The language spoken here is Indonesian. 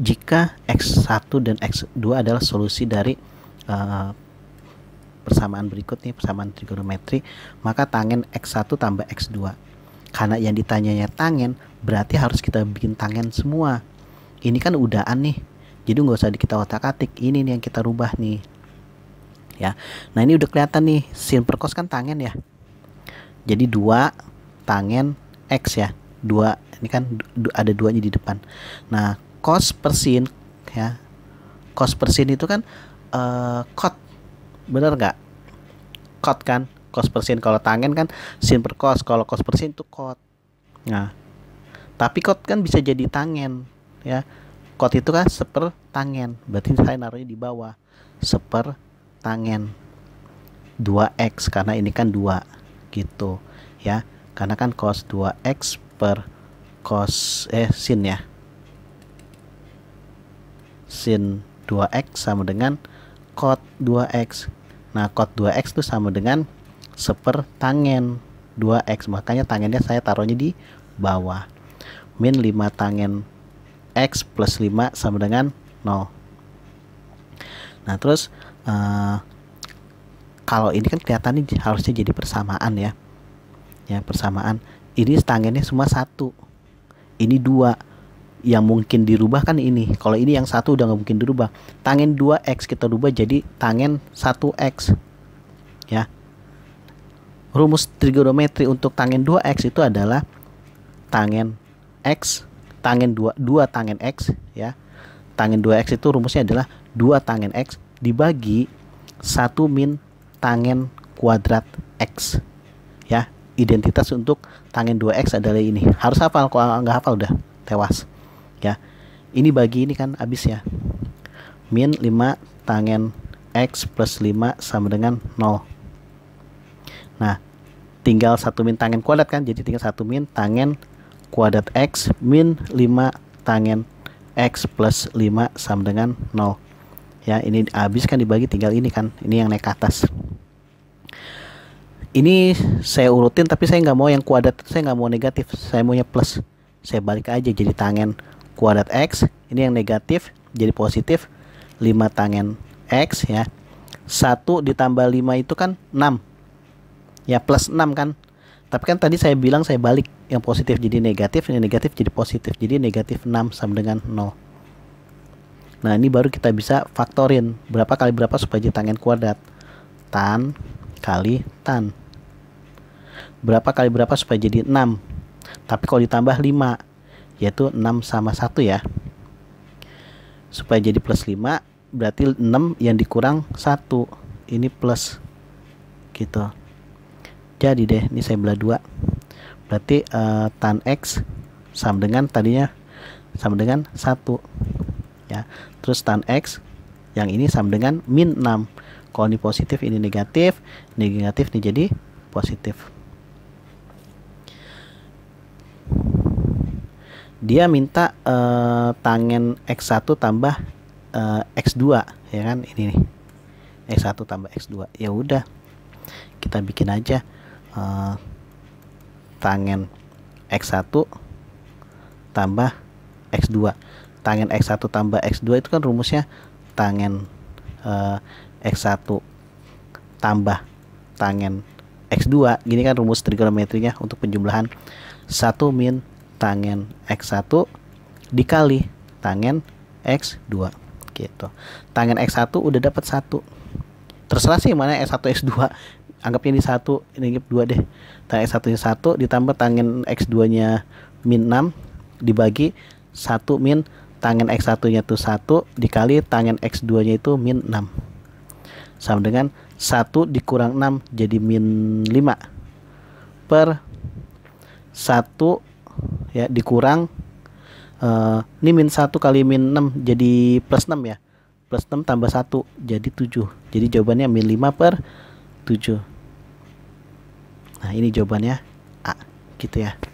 jika X1 dan X2 adalah solusi dari uh, persamaan berikut nih, persamaan trigonometri, maka tangen X1 tambah X2. Karena yang ditanyanya tangen, berarti harus kita bikin tangen semua. Ini kan udahan nih, jadi nggak usah kita otak-atik, ini nih yang kita rubah nih. Ya, nah ini udah kelihatan nih, sin perkos kan tangen ya. Jadi dua tangen X ya, Dua ini kan ada duanya di depan. Nah, cost per scene ya cost per scene itu kan uh, eh, cost bener nggak cost kan cost kan, per scene kalau tangen kan scene per cost kalau cost per scene itu cost nah tapi cost kan bisa jadi tangen ya cost itu kan seper tangen berarti saya naruhnya di bawah seper tangen 2x karena ini kan dua gitu ya karena kan cos 2x per cos eh sin ya sin 2x sama dengan cot 2x. Nah, cot 2x itu sama dengan seper tangen 2x. Makanya tangennya saya taruhnya di bawah. Min 5 tangen x plus 5 sama dengan 0. Nah, terus uh, kalau ini kan kelihatannya harusnya jadi persamaan ya. Ya, persamaan. Ini tangennya semua satu. Ini dua yang mungkin dirubah kan ini kalau ini yang satu udah nggak mungkin dirubah tangen 2x kita rubah jadi tangen 1x ya rumus trigonometri untuk tangen 2x itu adalah tangen x tangen 2 2 tangen x ya tangen 2x itu rumusnya adalah 2 tangen x dibagi 1 min tangen kuadrat x ya identitas untuk tangen 2x adalah ini harus hafal kalau nggak hafal udah tewas ya ini bagi ini kan habis ya min 5 tangen x plus 5 sama dengan 0 nah tinggal satu min tangen kuadrat kan jadi tinggal satu min tangen kuadrat x min 5 tangen x plus 5 sama dengan 0 ya ini habis kan dibagi tinggal ini kan ini yang naik ke atas ini saya urutin tapi saya nggak mau yang kuadrat saya nggak mau negatif saya maunya plus saya balik aja jadi tangen kuadrat X ini yang negatif jadi positif 5 tangen X ya 1 ditambah 5 itu kan 6 ya plus 6 kan tapi kan tadi saya bilang saya balik yang positif jadi negatif ini negatif jadi positif jadi negatif 6 sama dengan 0 nah ini baru kita bisa faktorin berapa kali berapa supaya jadi tangen kuadrat tan kali tan berapa kali berapa supaya jadi 6 tapi kalau ditambah 5 yaitu 6 sama 1 ya supaya jadi plus 5 berarti 6 yang dikurang 1 ini plus gitu jadi deh ini saya belah 2 berarti uh, tan X sama dengan tadinya sama dengan 1 ya terus tan X yang ini sama dengan min 6 kalau ini positif ini negatif ini negatif ini jadi positif dia minta uh, eh, tangen X1 tambah uh, eh, X2 ya kan ini nih X1 tambah X2 ya udah kita bikin aja uh, eh, tangen X1 tambah X2 tangen X1 tambah X2 itu kan rumusnya tangen uh, X1 tambah tangen X2 gini kan rumus trigonometrinya untuk penjumlahan 1 min tangen X1 dikali tangen X2 gitu. Tangen X1 udah dapat satu Terserah sih mana x 1 x 2 Anggapnya ini satu ini anggap 2 deh. Tangen X1 nya 1 ditambah tangen X2 nya min 6 dibagi 1 min tangen X1 nya itu 1 dikali tangen X2 nya itu min 6 sama dengan 1 dikurang 6 jadi min 5 per 1 ya dikurang uh, ini min 1 kali min 6 jadi plus 6 ya plus 6 tambah 1 jadi 7 jadi jawabannya min 5 per 7 nah ini jawabannya A gitu ya